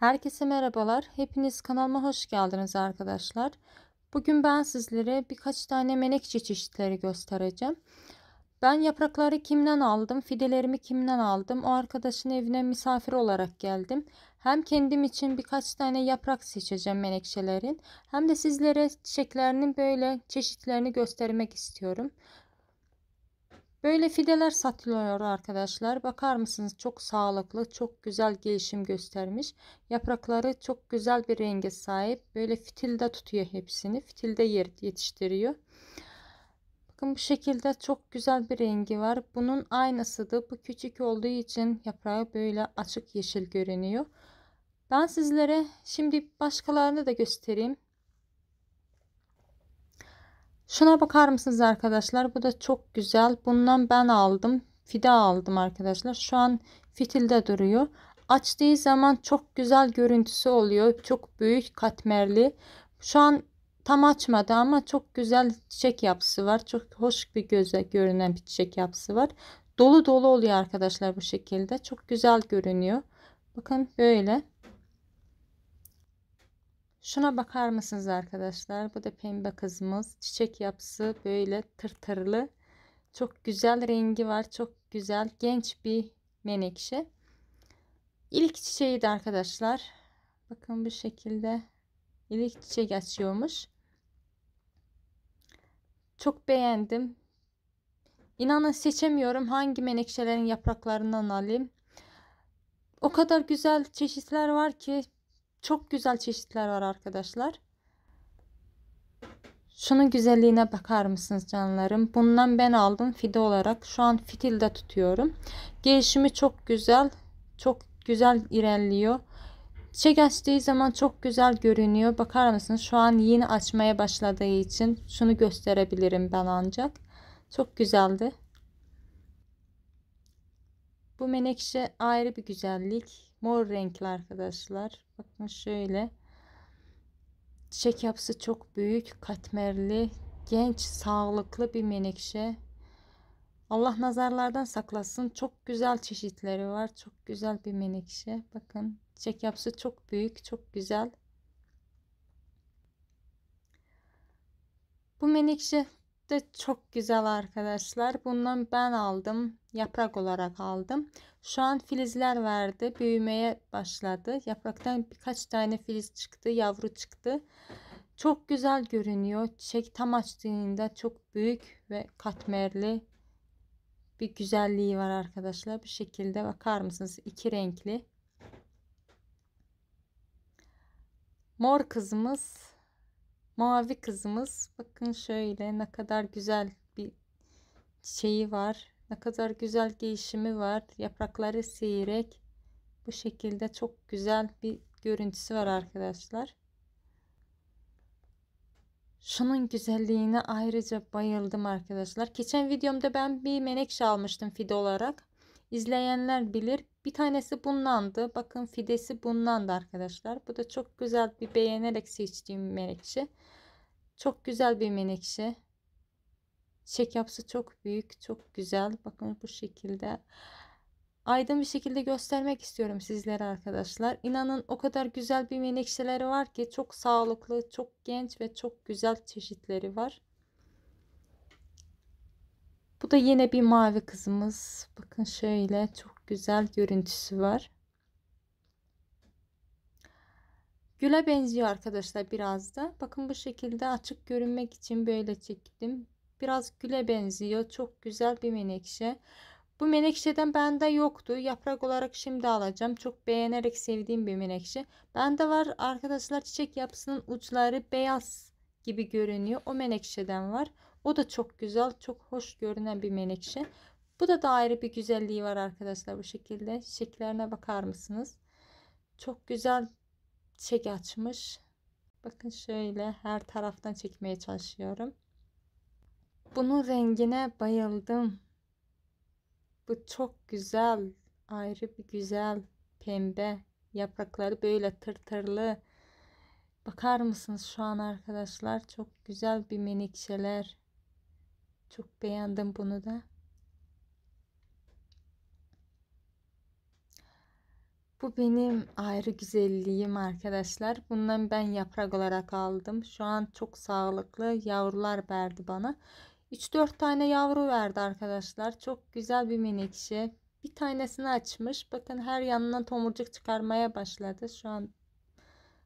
Herkese merhabalar. Hepiniz kanalıma hoş geldiniz arkadaşlar. Bugün ben sizlere birkaç tane menekşe çeşitleri göstereceğim. Ben yaprakları kimden aldım, fidelerimi kimden aldım? O arkadaşın evine misafir olarak geldim. Hem kendim için birkaç tane yaprak seçeceğim menekşelerin. Hem de sizlere çiçeklerinin böyle çeşitlerini göstermek istiyorum. Böyle fideler satılıyor arkadaşlar. Bakar mısınız? Çok sağlıklı, çok güzel gelişim göstermiş. Yaprakları çok güzel bir renge sahip. Böyle fitilde tutuyor hepsini. Fitilde yer yetiştiriyor. Bakın bu şekilde çok güzel bir rengi var. Bunun aynısı da bu küçük olduğu için yaprağı böyle açık yeşil görünüyor. Ben sizlere şimdi başkalarını da göstereyim. Şuna bakar mısınız arkadaşlar? Bu da çok güzel. Bundan ben aldım. Fide aldım arkadaşlar. Şu an fitilde duruyor. Açtığı zaman çok güzel görüntüsü oluyor. Çok büyük katmerli. Şu an tam açmadı ama çok güzel çiçek yapısı var. Çok hoş bir göze görünen bir çiçek yapısı var. Dolu dolu oluyor arkadaşlar bu şekilde. Çok güzel görünüyor. Bakın böyle. Şuna bakar mısınız arkadaşlar? Bu da pembe kızımız. Çiçek yapısı böyle tırtırlı. Çok güzel rengi var. Çok güzel genç bir menekşe. İlk çiçeği de arkadaşlar. Bakın bu şekilde ilk çiçek açıyormuş. Çok beğendim. İnanın seçemiyorum hangi menekşelerin yapraklarından alayım. O kadar güzel çeşitler var ki çok güzel çeşitler var arkadaşlar. Şunun güzelliğine bakar mısınız canlarım? Bundan ben aldım fide olarak. Şu an fitilde tutuyorum. Gelişimi çok güzel. Çok güzel ilerliyor. Çiçek açtığı zaman çok güzel görünüyor. Bakar mısınız? Şu an yeni açmaya başladığı için şunu gösterebilirim ben ancak. Çok güzeldi. Bu menekşe ayrı bir güzellik. Mor renkli arkadaşlar. Bakın şöyle. Çiçek yapısı çok büyük, katmerli, genç, sağlıklı bir menekşe. Allah nazarlardan saklasın. Çok güzel çeşitleri var. Çok güzel bir menekşe. Bakın çiçek yapısı çok büyük, çok güzel. Bu menekşe de çok güzel arkadaşlar. Bundan ben aldım yaprak olarak aldım. Şu an filizler verdi. Büyümeye başladı. Yapraktan birkaç tane filiz çıktı. Yavru çıktı. Çok güzel görünüyor. Çiçek tam açtığında çok büyük ve katmerli bir güzelliği var arkadaşlar. Bu şekilde bakar mısınız? İki renkli. Mor kızımız, mavi kızımız. Bakın şöyle ne kadar güzel bir çiçeği var ne kadar güzel gelişimi var. Yaprakları seyrek. Bu şekilde çok güzel bir görüntüsü var arkadaşlar. Şunun güzelliğine ayrıca bayıldım arkadaşlar. Geçen videomda ben bir menekşe almıştım fide olarak. İzleyenler bilir. Bir tanesi bundandı. Bakın fidesi bundandı arkadaşlar. Bu da çok güzel bir beğenerek seçtiğim menekşe. Çok güzel bir menekşe. Çiçek yapısı çok büyük, çok güzel. Bakın bu şekilde. Aydın bir şekilde göstermek istiyorum sizlere arkadaşlar. inanın o kadar güzel bir menekşeleri var ki çok sağlıklı, çok genç ve çok güzel çeşitleri var. Bu da yine bir mavi kızımız. Bakın şöyle çok güzel görüntüsü var. Güle benziyor arkadaşlar biraz da. Bakın bu şekilde açık görünmek için böyle çektim. Biraz güle benziyor. Çok güzel bir menekşe. Bu menekşeden bende yoktu. Yaprak olarak şimdi alacağım. Çok beğenerek sevdiğim bir menekşe. Bende var arkadaşlar çiçek yapısının uçları beyaz gibi görünüyor. O menekşeden var. O da çok güzel, çok hoş görünen bir menekşe. Bu da, daire bir güzelliği var arkadaşlar bu şekilde. Çiçeklerine bakar mısınız? Çok güzel çek açmış. Bakın şöyle her taraftan çekmeye çalışıyorum. Bunun rengine bayıldım. Bu çok güzel, ayrı bir güzel pembe. Yaprakları böyle tırtırlı. Bakar mısınız şu an arkadaşlar? Çok güzel bir menekşeler. Çok beğendim bunu da. Bu benim ayrı güzelliğim arkadaşlar. Bundan ben yaprak olarak aldım. Şu an çok sağlıklı yavrular verdi bana. 3-4 tane yavru verdi arkadaşlar. Çok güzel bir menekşe. Bir tanesini açmış. Bakın her yanından tomurcuk çıkarmaya başladı. Şu an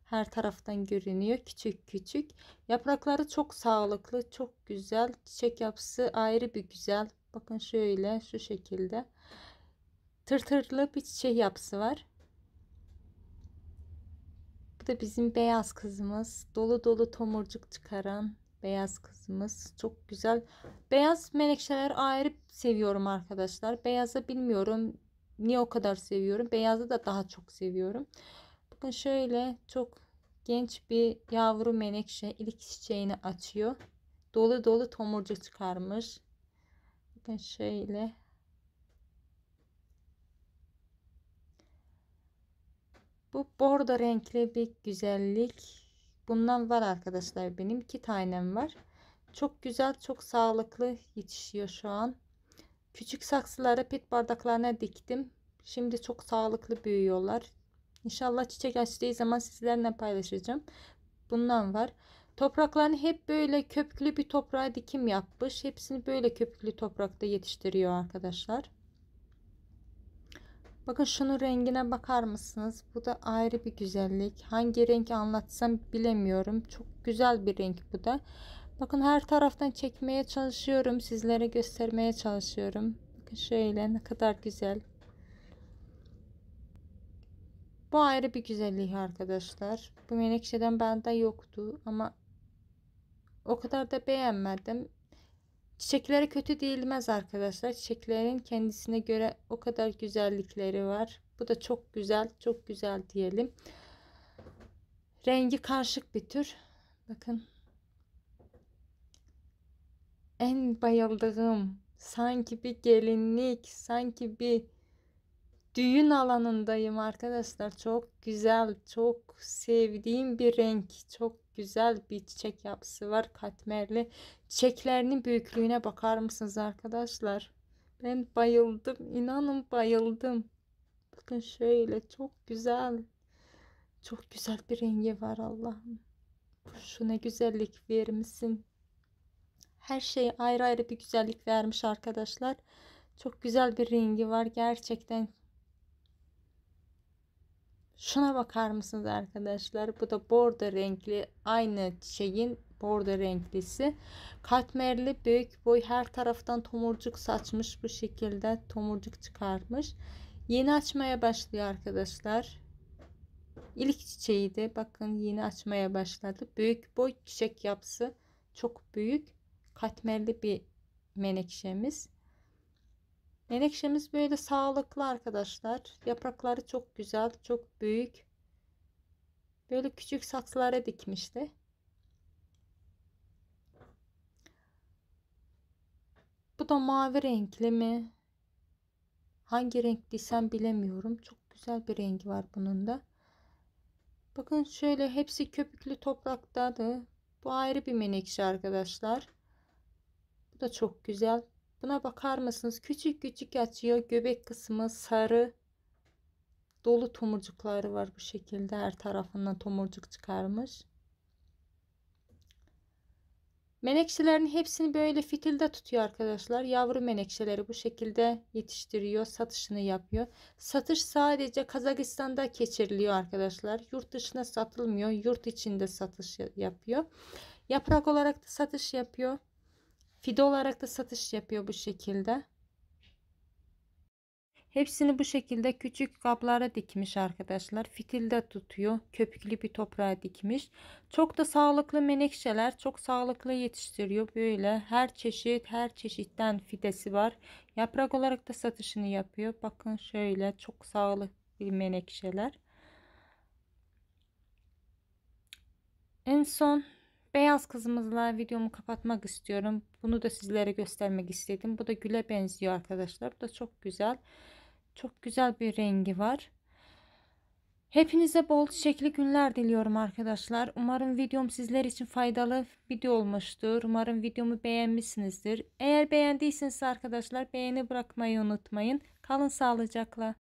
her taraftan görünüyor. Küçük küçük. Yaprakları çok sağlıklı. Çok güzel. Çiçek yapısı ayrı bir güzel. Bakın şöyle şu şekilde. Tırtırlı bir çiçek yapısı var. Bu da bizim beyaz kızımız. Dolu dolu tomurcuk çıkaran Beyaz kızımız çok güzel. Beyaz menekşeler ayrı seviyorum arkadaşlar. Beyazı bilmiyorum niye o kadar seviyorum. Beyazı da daha çok seviyorum. Bakın şöyle çok genç bir yavru menekşe ilk çiçeğini açıyor. Dolu dolu tomurcuk çıkarmış. Bakın şöyle Bu bordo renkli bir güzellik. Bundan var arkadaşlar benim iki tanem var. Çok güzel çok sağlıklı yetişiyor şu an. Küçük saksılara pit bardaklarına diktim. Şimdi çok sağlıklı büyüyorlar. İnşallah çiçek açtığı zaman sizlerle paylaşacağım. Bundan var. Topraklarını hep böyle köpüklü bir toprağa dikim yapmış. Hepsini böyle köpüklü toprakta yetiştiriyor arkadaşlar. Bakın şunun rengine bakar mısınız? Bu da ayrı bir güzellik. Hangi renk anlatsam bilemiyorum. Çok güzel bir renk bu da. Bakın her taraftan çekmeye çalışıyorum. Sizlere göstermeye çalışıyorum. Bakın şöyle ne kadar güzel. Bu ayrı bir güzellik arkadaşlar. Bu menekşeden bende yoktu ama o kadar da beğenmedim. Çiçeklere kötü değilmez arkadaşlar. Çiçeklerin kendisine göre o kadar güzellikleri var. Bu da çok güzel, çok güzel diyelim. Rengi karşık bir tür. Bakın. En bayıldığım sanki bir gelinlik, sanki bir düğün alanındayım arkadaşlar. Çok güzel, çok sevdiğim bir renk. Çok güzel bir çiçek yapısı var. Katmerli. Çiçeklerinin büyüklüğüne bakar mısınız arkadaşlar? Ben bayıldım. İnanın bayıldım. Bakın şöyle çok güzel. Çok güzel bir rengi var Allah'ım. Şuna güzellik vermişsin. Her şey ayrı ayrı bir güzellik vermiş arkadaşlar. Çok güzel bir rengi var gerçekten. Şuna bakar mısınız arkadaşlar? Bu da bordo renkli aynı çiçeğin bordo renklisi. Katmerli büyük boy her taraftan tomurcuk saçmış bu şekilde tomurcuk çıkarmış. Yeni açmaya başlıyor arkadaşlar. İlk çiçeği de bakın yeni açmaya başladı. Büyük boy çiçek yapısı çok büyük. Katmerli bir menekşemiz. Menekşemiz böyle sağlıklı arkadaşlar. Yaprakları çok güzel, çok büyük. Böyle küçük saksılara dikmişti. Bu da mavi renkli mi? Hangi renkliysem bilemiyorum. Çok güzel bir rengi var bunun da. Bakın şöyle hepsi köpüklü toprakta da. Bu ayrı bir menekşe arkadaşlar. Bu da çok güzel. Buna bakar mısınız? Küçük küçük açıyor. Göbek kısmı sarı. Dolu tomurcukları var bu şekilde. Her tarafından tomurcuk çıkarmış. Menekşelerin hepsini böyle fitilde tutuyor arkadaşlar. Yavru menekşeleri bu şekilde yetiştiriyor, satışını yapıyor. Satış sadece Kazakistan'da geçiriliyor arkadaşlar. Yurt dışına satılmıyor, yurt içinde satış yapıyor. Yaprak olarak da satış yapıyor. Fide olarak da satış yapıyor bu şekilde. Hepsini bu şekilde küçük kaplara dikmiş arkadaşlar. Fitilde tutuyor. Köpüklü bir toprağa dikmiş. Çok da sağlıklı menekşeler. Çok sağlıklı yetiştiriyor. Böyle her çeşit her çeşitten fidesi var. Yaprak olarak da satışını yapıyor. Bakın şöyle çok sağlıklı menekşeler. En son Beyaz kızımızla videomu kapatmak istiyorum. Bunu da sizlere göstermek istedim. Bu da güle benziyor arkadaşlar. Bu da çok güzel. Çok güzel bir rengi var. Hepinize bol çiçekli günler diliyorum arkadaşlar. Umarım videom sizler için faydalı video olmuştur. Umarım videomu beğenmişsinizdir. Eğer beğendiyseniz arkadaşlar beğeni bırakmayı unutmayın. Kalın sağlıcakla.